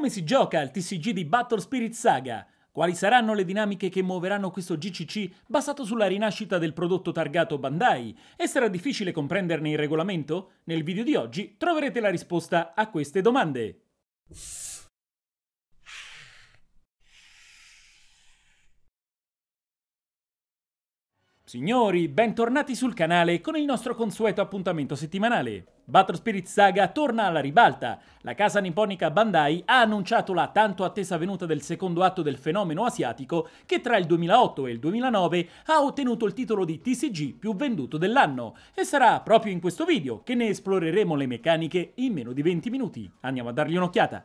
Come si gioca al TCG di Battle Spirit Saga? Quali saranno le dinamiche che muoveranno questo GCC basato sulla rinascita del prodotto targato Bandai? E sarà difficile comprenderne il regolamento? Nel video di oggi troverete la risposta a queste domande. Signori, bentornati sul canale con il nostro consueto appuntamento settimanale. Battle Spirit Saga torna alla ribalta. La casa nipponica Bandai ha annunciato la tanto attesa venuta del secondo atto del fenomeno asiatico che tra il 2008 e il 2009 ha ottenuto il titolo di TCG più venduto dell'anno e sarà proprio in questo video che ne esploreremo le meccaniche in meno di 20 minuti. Andiamo a dargli un'occhiata.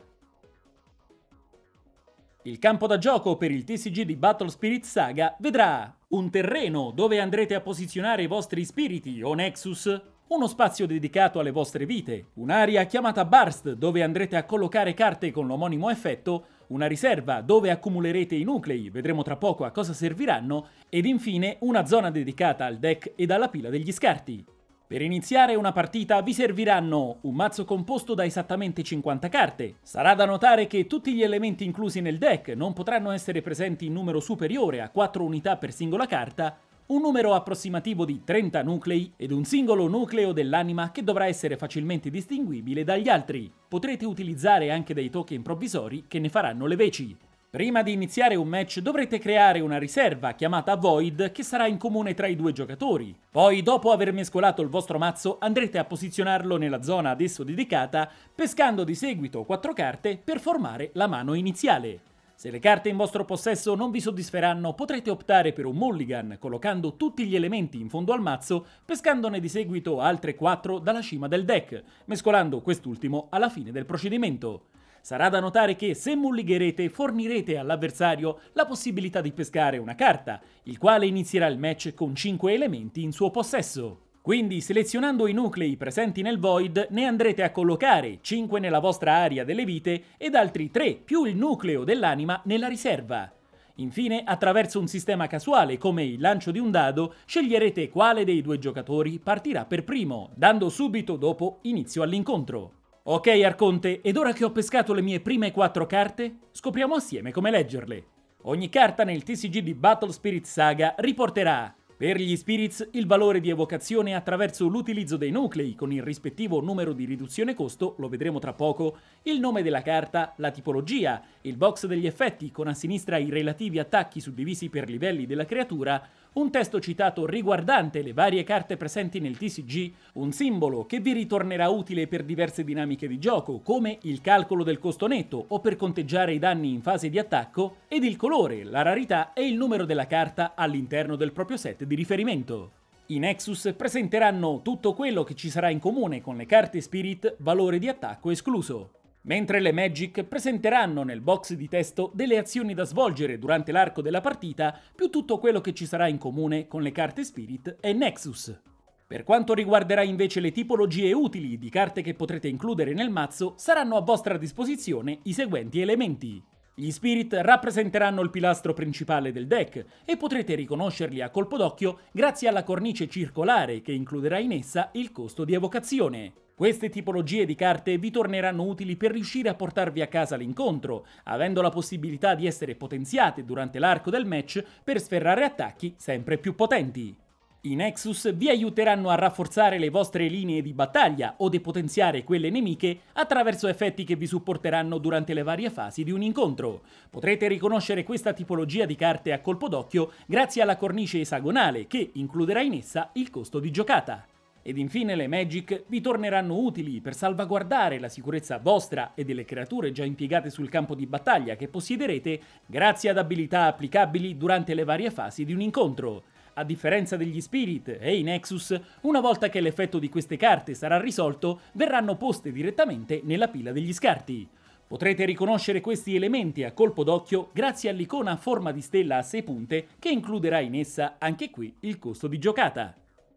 Il campo da gioco per il TCG di Battle Spirit Saga vedrà un terreno dove andrete a posizionare i vostri spiriti o Nexus, uno spazio dedicato alle vostre vite, un'area chiamata Burst dove andrete a collocare carte con l'omonimo effetto, una riserva dove accumulerete i nuclei, vedremo tra poco a cosa serviranno, ed infine una zona dedicata al deck ed alla pila degli scarti. Per iniziare una partita vi serviranno un mazzo composto da esattamente 50 carte. Sarà da notare che tutti gli elementi inclusi nel deck non potranno essere presenti in numero superiore a 4 unità per singola carta un numero approssimativo di 30 nuclei ed un singolo nucleo dell'anima che dovrà essere facilmente distinguibile dagli altri. Potrete utilizzare anche dei token provvisori che ne faranno le veci. Prima di iniziare un match dovrete creare una riserva chiamata Void che sarà in comune tra i due giocatori. Poi dopo aver mescolato il vostro mazzo andrete a posizionarlo nella zona ad esso dedicata pescando di seguito 4 carte per formare la mano iniziale. Se le carte in vostro possesso non vi soddisferanno, potrete optare per un mulligan collocando tutti gli elementi in fondo al mazzo, pescandone di seguito altre 4 dalla cima del deck, mescolando quest'ultimo alla fine del procedimento. Sarà da notare che se mulligherete fornirete all'avversario la possibilità di pescare una carta, il quale inizierà il match con 5 elementi in suo possesso. Quindi selezionando i nuclei presenti nel void ne andrete a collocare 5 nella vostra area delle vite ed altri 3 più il nucleo dell'anima nella riserva. Infine, attraverso un sistema casuale come il lancio di un dado, sceglierete quale dei due giocatori partirà per primo, dando subito dopo inizio all'incontro. Ok Arconte, ed ora che ho pescato le mie prime 4 carte, scopriamo assieme come leggerle. Ogni carta nel TCG di Battle Spirit Saga riporterà per gli spirits il valore di evocazione attraverso l'utilizzo dei nuclei con il rispettivo numero di riduzione costo, lo vedremo tra poco, il nome della carta, la tipologia, il box degli effetti con a sinistra i relativi attacchi suddivisi per livelli della creatura, un testo citato riguardante le varie carte presenti nel TCG, un simbolo che vi ritornerà utile per diverse dinamiche di gioco, come il calcolo del costo netto o per conteggiare i danni in fase di attacco, ed il colore, la rarità e il numero della carta all'interno del proprio set di riferimento. I Nexus presenteranno tutto quello che ci sarà in comune con le carte Spirit, valore di attacco escluso. Mentre le Magic presenteranno nel box di testo delle azioni da svolgere durante l'arco della partita, più tutto quello che ci sarà in comune con le carte Spirit e Nexus. Per quanto riguarderà invece le tipologie utili di carte che potrete includere nel mazzo, saranno a vostra disposizione i seguenti elementi. Gli Spirit rappresenteranno il pilastro principale del deck e potrete riconoscerli a colpo d'occhio grazie alla cornice circolare che includerà in essa il costo di evocazione. Queste tipologie di carte vi torneranno utili per riuscire a portarvi a casa l'incontro, avendo la possibilità di essere potenziate durante l'arco del match per sferrare attacchi sempre più potenti. I Nexus vi aiuteranno a rafforzare le vostre linee di battaglia o depotenziare quelle nemiche attraverso effetti che vi supporteranno durante le varie fasi di un incontro. Potrete riconoscere questa tipologia di carte a colpo d'occhio grazie alla cornice esagonale che includerà in essa il costo di giocata. Ed infine le Magic vi torneranno utili per salvaguardare la sicurezza vostra e delle creature già impiegate sul campo di battaglia che possiederete grazie ad abilità applicabili durante le varie fasi di un incontro. A differenza degli Spirit e i Nexus, una volta che l'effetto di queste carte sarà risolto, verranno poste direttamente nella pila degli scarti. Potrete riconoscere questi elementi a colpo d'occhio grazie all'icona a forma di stella a 6 punte che includerà in essa anche qui il costo di giocata.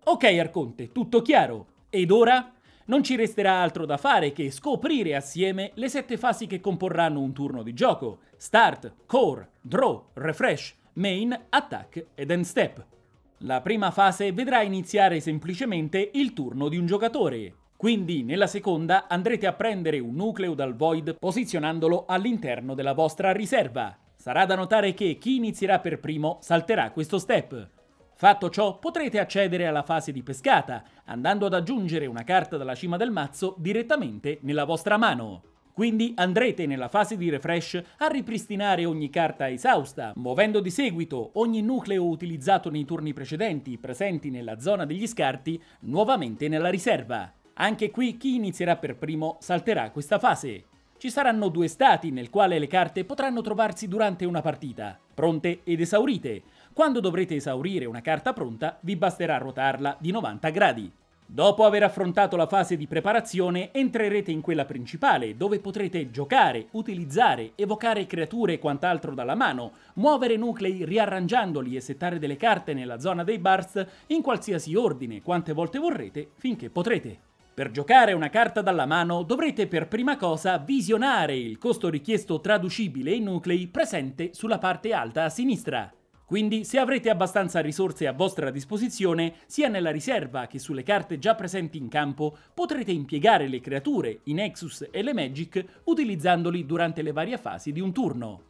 Ok Arconte, tutto chiaro. Ed ora? Non ci resterà altro da fare che scoprire assieme le sette fasi che comporranno un turno di gioco. Start, Core, Draw, Refresh, Main, Attack ed End Step. La prima fase vedrà iniziare semplicemente il turno di un giocatore. Quindi nella seconda andrete a prendere un nucleo dal Void posizionandolo all'interno della vostra riserva. Sarà da notare che chi inizierà per primo salterà questo step. Fatto ciò, potrete accedere alla fase di pescata, andando ad aggiungere una carta dalla cima del mazzo direttamente nella vostra mano. Quindi andrete nella fase di refresh a ripristinare ogni carta esausta, muovendo di seguito ogni nucleo utilizzato nei turni precedenti presenti nella zona degli scarti nuovamente nella riserva. Anche qui chi inizierà per primo salterà questa fase. Ci saranno due stati nel quale le carte potranno trovarsi durante una partita, pronte ed esaurite, quando dovrete esaurire una carta pronta, vi basterà ruotarla di 90 gradi. Dopo aver affrontato la fase di preparazione, entrerete in quella principale, dove potrete giocare, utilizzare, evocare creature e quant'altro dalla mano, muovere nuclei riarrangiandoli e settare delle carte nella zona dei burst in qualsiasi ordine, quante volte vorrete, finché potrete. Per giocare una carta dalla mano dovrete per prima cosa visionare il costo richiesto traducibile in nuclei presente sulla parte alta a sinistra. Quindi, se avrete abbastanza risorse a vostra disposizione, sia nella riserva che sulle carte già presenti in campo, potrete impiegare le creature, i Nexus e le Magic utilizzandoli durante le varie fasi di un turno.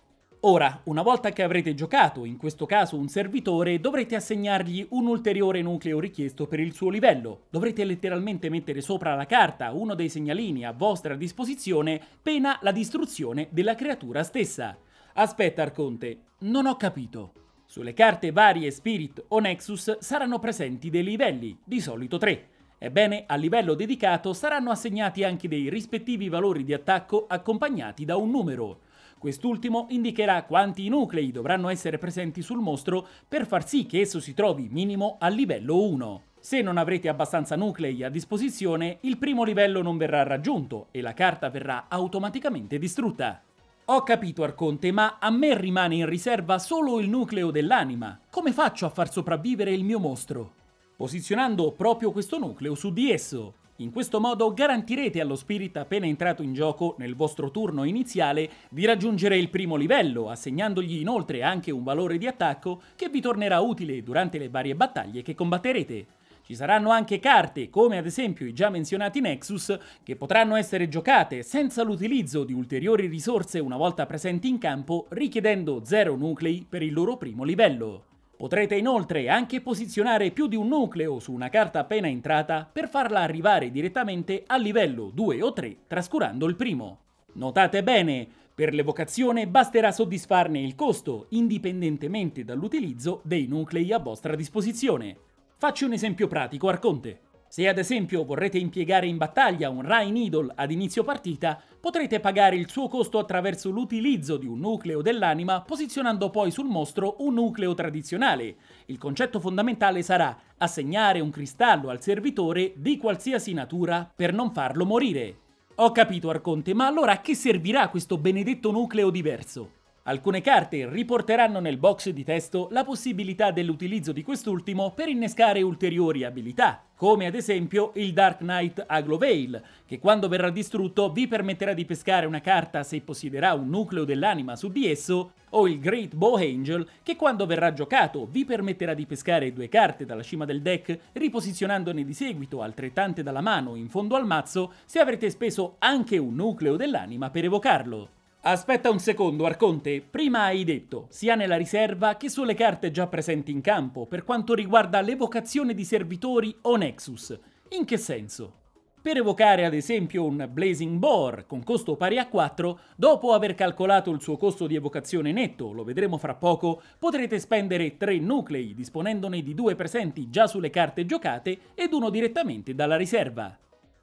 Ora, una volta che avrete giocato, in questo caso un servitore, dovrete assegnargli un ulteriore nucleo richiesto per il suo livello. Dovrete letteralmente mettere sopra la carta uno dei segnalini a vostra disposizione, pena la distruzione della creatura stessa. Aspetta Arconte, non ho capito. Sulle carte varie Spirit o Nexus saranno presenti dei livelli, di solito tre. Ebbene, a livello dedicato saranno assegnati anche dei rispettivi valori di attacco accompagnati da un numero. Quest'ultimo indicherà quanti nuclei dovranno essere presenti sul mostro per far sì che esso si trovi minimo a livello 1. Se non avrete abbastanza nuclei a disposizione, il primo livello non verrà raggiunto e la carta verrà automaticamente distrutta. Ho capito Arconte, ma a me rimane in riserva solo il nucleo dell'anima. Come faccio a far sopravvivere il mio mostro? Posizionando proprio questo nucleo su di esso. In questo modo garantirete allo spirit appena entrato in gioco nel vostro turno iniziale di raggiungere il primo livello, assegnandogli inoltre anche un valore di attacco che vi tornerà utile durante le varie battaglie che combatterete. Ci saranno anche carte, come ad esempio i già menzionati Nexus, che potranno essere giocate senza l'utilizzo di ulteriori risorse una volta presenti in campo, richiedendo zero nuclei per il loro primo livello. Potrete inoltre anche posizionare più di un nucleo su una carta appena entrata per farla arrivare direttamente al livello 2 o 3, trascurando il primo. Notate bene, per l'evocazione basterà soddisfarne il costo, indipendentemente dall'utilizzo dei nuclei a vostra disposizione. Faccio un esempio pratico, Arconte. Se ad esempio vorrete impiegare in battaglia un Rhine Needle ad inizio partita, potrete pagare il suo costo attraverso l'utilizzo di un nucleo dell'anima posizionando poi sul mostro un nucleo tradizionale. Il concetto fondamentale sarà assegnare un cristallo al servitore di qualsiasi natura per non farlo morire. Ho capito Arconte, ma allora a che servirà questo benedetto nucleo diverso? Alcune carte riporteranno nel box di testo la possibilità dell'utilizzo di quest'ultimo per innescare ulteriori abilità, come ad esempio il Dark Knight Aglovale, che quando verrà distrutto vi permetterà di pescare una carta se possiederà un nucleo dell'anima su di esso, o il Great Bow Angel, che quando verrà giocato vi permetterà di pescare due carte dalla cima del deck, riposizionandone di seguito altrettante dalla mano in fondo al mazzo se avrete speso anche un nucleo dell'anima per evocarlo. Aspetta un secondo, Arconte. Prima hai detto, sia nella riserva che sulle carte già presenti in campo, per quanto riguarda l'evocazione di servitori o Nexus. In che senso? Per evocare ad esempio un Blazing Boar con costo pari a 4, dopo aver calcolato il suo costo di evocazione netto, lo vedremo fra poco, potrete spendere 3 nuclei, disponendone di 2 presenti già sulle carte giocate ed uno direttamente dalla riserva.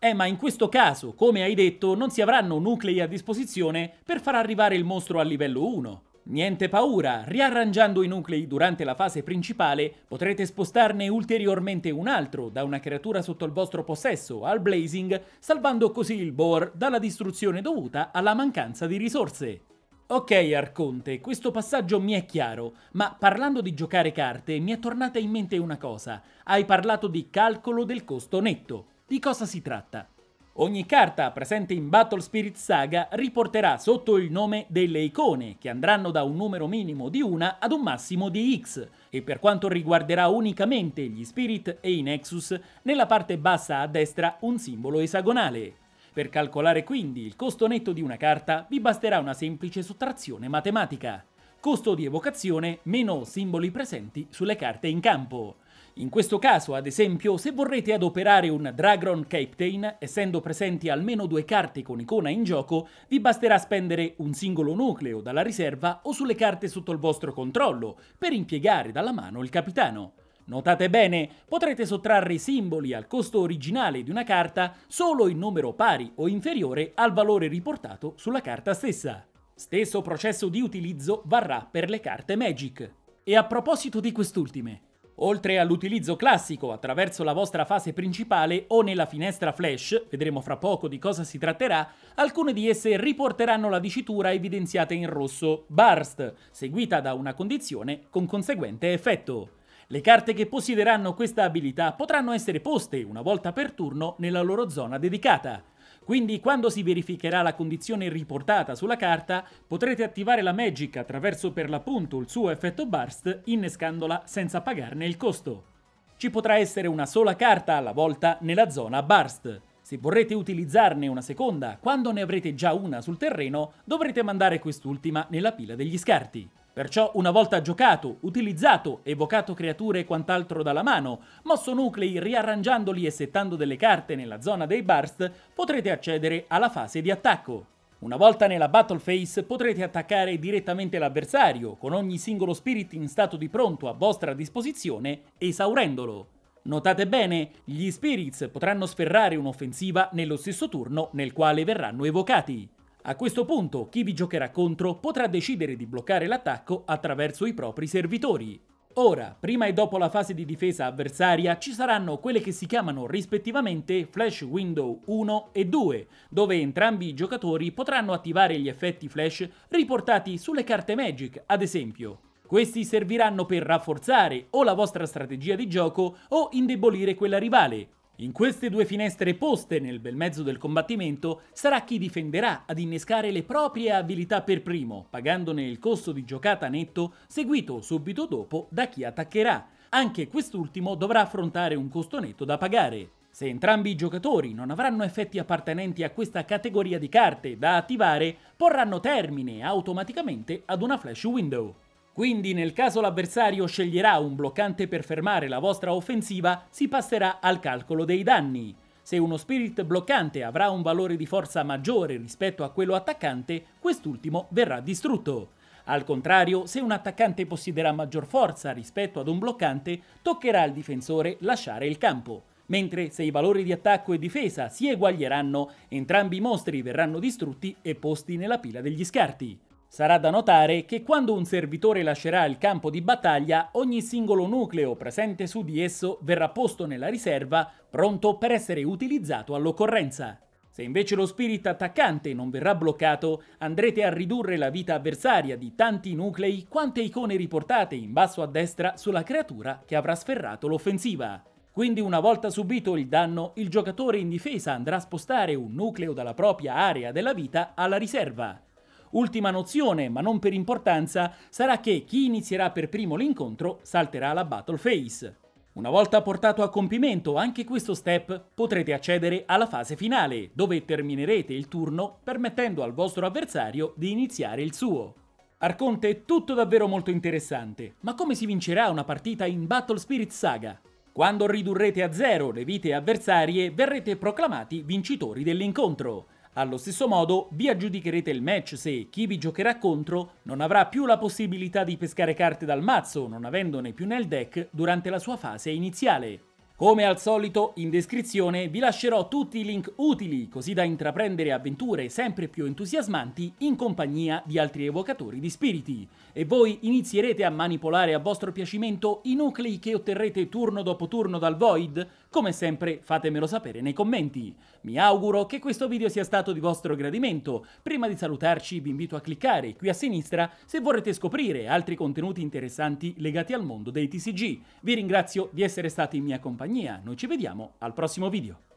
Eh, ma in questo caso, come hai detto, non si avranno nuclei a disposizione per far arrivare il mostro a livello 1. Niente paura, riarrangiando i nuclei durante la fase principale potrete spostarne ulteriormente un altro da una creatura sotto il vostro possesso al Blazing, salvando così il Boar dalla distruzione dovuta alla mancanza di risorse. Ok Arconte, questo passaggio mi è chiaro, ma parlando di giocare carte mi è tornata in mente una cosa. Hai parlato di calcolo del costo netto. Di cosa si tratta? Ogni carta presente in Battle Spirit Saga riporterà sotto il nome delle icone, che andranno da un numero minimo di una ad un massimo di X, e per quanto riguarderà unicamente gli Spirit e i Nexus, nella parte bassa a destra un simbolo esagonale. Per calcolare quindi il costo netto di una carta vi basterà una semplice sottrazione matematica. Costo di evocazione meno simboli presenti sulle carte in campo. In questo caso, ad esempio, se vorrete adoperare un Dragon Captain, essendo presenti almeno due carte con icona in gioco, vi basterà spendere un singolo nucleo dalla riserva o sulle carte sotto il vostro controllo, per impiegare dalla mano il capitano. Notate bene, potrete sottrarre i simboli al costo originale di una carta solo in numero pari o inferiore al valore riportato sulla carta stessa. Stesso processo di utilizzo varrà per le carte Magic. E a proposito di quest'ultime, Oltre all'utilizzo classico attraverso la vostra fase principale o nella finestra flash, vedremo fra poco di cosa si tratterà, alcune di esse riporteranno la dicitura evidenziata in rosso burst, seguita da una condizione con conseguente effetto. Le carte che possiederanno questa abilità potranno essere poste una volta per turno nella loro zona dedicata. Quindi quando si verificherà la condizione riportata sulla carta, potrete attivare la Magic attraverso per l'appunto il suo effetto burst, innescandola senza pagarne il costo. Ci potrà essere una sola carta alla volta nella zona burst. Se vorrete utilizzarne una seconda, quando ne avrete già una sul terreno, dovrete mandare quest'ultima nella pila degli scarti. Perciò una volta giocato, utilizzato, evocato creature e quant'altro dalla mano, mosso nuclei riarrangiandoli e settando delle carte nella zona dei burst, potrete accedere alla fase di attacco. Una volta nella Battle Phase potrete attaccare direttamente l'avversario, con ogni singolo spirit in stato di pronto a vostra disposizione, esaurendolo. Notate bene, gli spirits potranno sferrare un'offensiva nello stesso turno nel quale verranno evocati. A questo punto chi vi giocherà contro potrà decidere di bloccare l'attacco attraverso i propri servitori. Ora, prima e dopo la fase di difesa avversaria ci saranno quelle che si chiamano rispettivamente Flash Window 1 e 2, dove entrambi i giocatori potranno attivare gli effetti flash riportati sulle carte Magic, ad esempio. Questi serviranno per rafforzare o la vostra strategia di gioco o indebolire quella rivale, in queste due finestre poste nel bel mezzo del combattimento sarà chi difenderà ad innescare le proprie abilità per primo, pagandone il costo di giocata netto, seguito subito dopo da chi attaccherà. Anche quest'ultimo dovrà affrontare un costo netto da pagare. Se entrambi i giocatori non avranno effetti appartenenti a questa categoria di carte da attivare, porranno termine automaticamente ad una flash window. Quindi nel caso l'avversario sceglierà un bloccante per fermare la vostra offensiva, si passerà al calcolo dei danni. Se uno spirit bloccante avrà un valore di forza maggiore rispetto a quello attaccante, quest'ultimo verrà distrutto. Al contrario, se un attaccante possiederà maggior forza rispetto ad un bloccante, toccherà al difensore lasciare il campo. Mentre se i valori di attacco e difesa si eguaglieranno, entrambi i mostri verranno distrutti e posti nella pila degli scarti. Sarà da notare che quando un servitore lascerà il campo di battaglia, ogni singolo nucleo presente su di esso verrà posto nella riserva, pronto per essere utilizzato all'occorrenza. Se invece lo spirit attaccante non verrà bloccato, andrete a ridurre la vita avversaria di tanti nuclei quante icone riportate in basso a destra sulla creatura che avrà sferrato l'offensiva. Quindi una volta subito il danno, il giocatore in difesa andrà a spostare un nucleo dalla propria area della vita alla riserva. Ultima nozione, ma non per importanza, sarà che chi inizierà per primo l'incontro salterà la battle phase. Una volta portato a compimento anche questo step, potrete accedere alla fase finale, dove terminerete il turno permettendo al vostro avversario di iniziare il suo. Arconte è tutto davvero molto interessante, ma come si vincerà una partita in Battle Spirit Saga? Quando ridurrete a zero le vite avversarie, verrete proclamati vincitori dell'incontro. Allo stesso modo vi aggiudicherete il match se chi vi giocherà contro non avrà più la possibilità di pescare carte dal mazzo, non avendone più nel deck durante la sua fase iniziale. Come al solito in descrizione vi lascerò tutti i link utili così da intraprendere avventure sempre più entusiasmanti in compagnia di altri evocatori di spiriti e voi inizierete a manipolare a vostro piacimento i nuclei che otterrete turno dopo turno dal Void? Come sempre fatemelo sapere nei commenti. Mi auguro che questo video sia stato di vostro gradimento. Prima di salutarci vi invito a cliccare qui a sinistra se vorrete scoprire altri contenuti interessanti legati al mondo dei TCG. Vi ringrazio di essere stati in mia compagnia compagnia. Noi ci vediamo al prossimo video.